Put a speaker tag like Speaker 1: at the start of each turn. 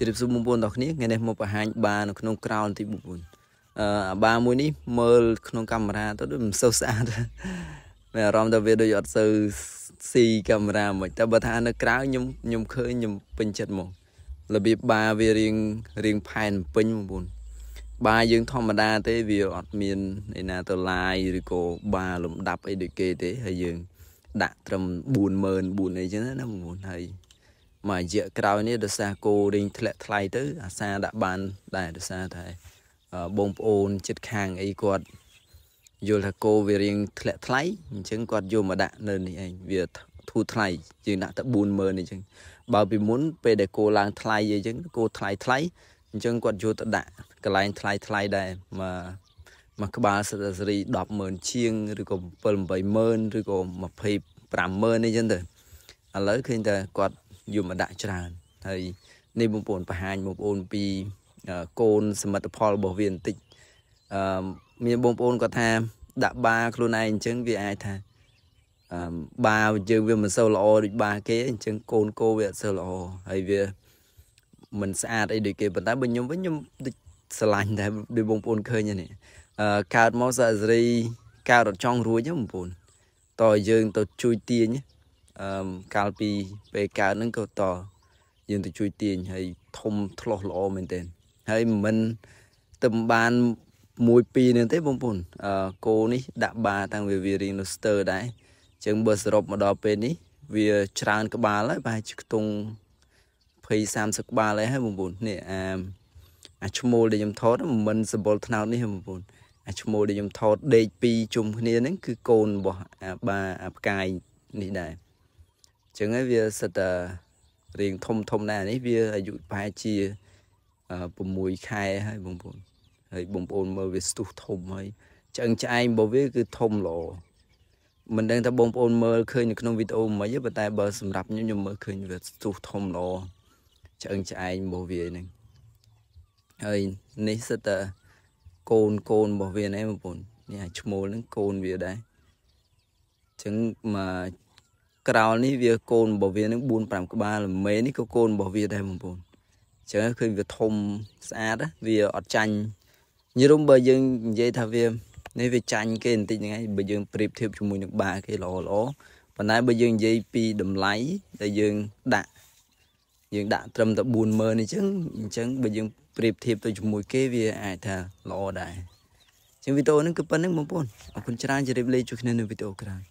Speaker 1: ជម្រាបសួរបងប្អូនទាំងគ្នាថ្ងៃនេះមកបង្ហាញបានៅក្នុងក្រោនទី9អឺបាមួយនេះមើលក្នុងកាមេរ៉ាទៅដូចមិនសូវស្អាតមានអារម្មណ៍ថាវាដូចអត់សូវស៊ីកាមេរ៉ាមិនតែបើថានៅក្រៅខ្ញុំខ្ញុំឃើញខ្ញុំពេញចិត្តមករបៀបបាវារៀងរៀងផែនពេញបងប្អូនបាយើងធម្មតាទេវាអត់មានឯណាទៅឡាយឬក៏បាលំដាប់អីដូចគេទេហើយយើងដាក់ត្រឹម44000អីចឹងណាបងប្អូនហើយមួយរយៈក្រោយនេះដោយសារគោរៀងធ្លាក់ថ្លៃទៅអាសាដាក់បានដែរដោយសារតែបងប្អូនចិត្តខាងអីគាត់យល់ថាគោវារៀងធ្លាក់ថ្លៃអញ្ចឹងគាត់យកមកដាក់នៅនេះឯងវាធូរថ្លៃជាងដាក់តែ40000អញ្ចឹងបើ ពីមុនពេលដែលគោឡើងថ្លៃអីចឹងគោថ្លៃថ្លៃអញ្ចឹងគាត់យកទៅដាក់កន្លែងថ្លៃថ្លៃដែរមកមកក្បាលសិទ្ធិសេរី100000ជាងឬក៏7 80000ឬក៏25000អីចឹងទៅឥឡូវឃើញតែគាត់យកមកដាក់ច្រើនហើយនេះបងប្អូនបង្ហាញបងប្អូនពីកូនសមិទ្ធផលរបស់វាបន្តិចអឺមានបងប្អូនគាត់ថាដាក់បាខ្លួនឯងអញ្ចឹងវាអាចថាអឺបាយើងវាមិនសូវល្អដូចបាគេអញ្ចឹងកូនគោវាអត់សូវល្អហើយវាមិនស្អាតអីដូចគេប៉ុន្តែបើខ្ញុំវិញខ្ញុំដូចស្រឡាញ់ដែរដូចបងប្អូនឃើញនេះអឺកើតមកសាសរីកើតរត់ចង់រួចបងប្អូនតើយើងទៅជួយទាញអឺកាលពីពេលកើតហ្នឹងក៏តយើងទៅជួយទាញហើយធំធ្លោះល្អមែនទែនហើយមិនទំបានមួយពីរនឹងទេបងប្អូនអឺគោនេះដាក់បាតាំងវាវារៀងនៅស្ទើដែរអញ្ចឹងបើសរុបមកដល់ពេលនេះ វា ច្រើន ក្បាលហើយប្រហែលជាខ្ទង់20 30ក្បាលហើយហើយបងប្អូននេះអាអាឈ្មោលដែលខ្ញុំថតមិនសម្បល់ថ្នោតនេះបងប្អូនអាឈ្មោលដែលខ្ញុំថតដេកពីរជុំគ្នាហ្នឹងគឺកូនរបស់អាបាអាផ្កាយនេះដែរចឹងហើយវាសិតតែរៀងធំធំដែរនេះវាអាយុប្រហែលជា6ខែហើយបងប្អូនហើយបងប្អូនមើលវាស្ទុះធំហើយឆ្អឹងឆ្អែងរបស់វាគឺធំល្អមិនដឹងថាបងប្អូនមើលឃើញនៅក្នុងវីដេអូមិនទេប៉ុន្តែបើសម្រាប់ខ្ញុំខ្ញុំមើលឃើញវាស្ទុះធំល្អឆ្អឹងឆ្អែងរបស់វាហ្នឹងហើយនេះសិតតែកូនកូនរបស់វាហ្នឹងបងប្អូននេះអាឈ្មោលហ្នឹងកូនវាដែរអញ្ចឹងមកក្រោលនេះវាកូនរបស់វានឹង4 5ក្បាលល្មេនេះក៏កូនរបស់វាដែរបងប្អូនអញ្ចឹងឃើញវាធំស្អាតវាអត់ចាញ់ញរុំបើយើងនិយាយថាវា នេះវាចាញ់គេបន្តិចហ្នឹងហើយបើយើងប្រៀបធៀបជាមួយនឹងបាគេល្អល្អប៉ុន្តែបើយើងនិយាយពីតម្លៃដែលយើងដាក់យើងដាក់ត្រឹមតែ40000អញ្ចឹងអញ្ចឹងបើយើងប្រៀបធៀបទៅជាមួយគេវាអាចថាល្អដែរអញ្ចឹងវីដេអូហ្នឹងគឺប៉ុណ្្នឹងបងប្អូនអរគុណច្រើនជម្រាបលាជួបគ្នានៅវីដេអូក្រោយ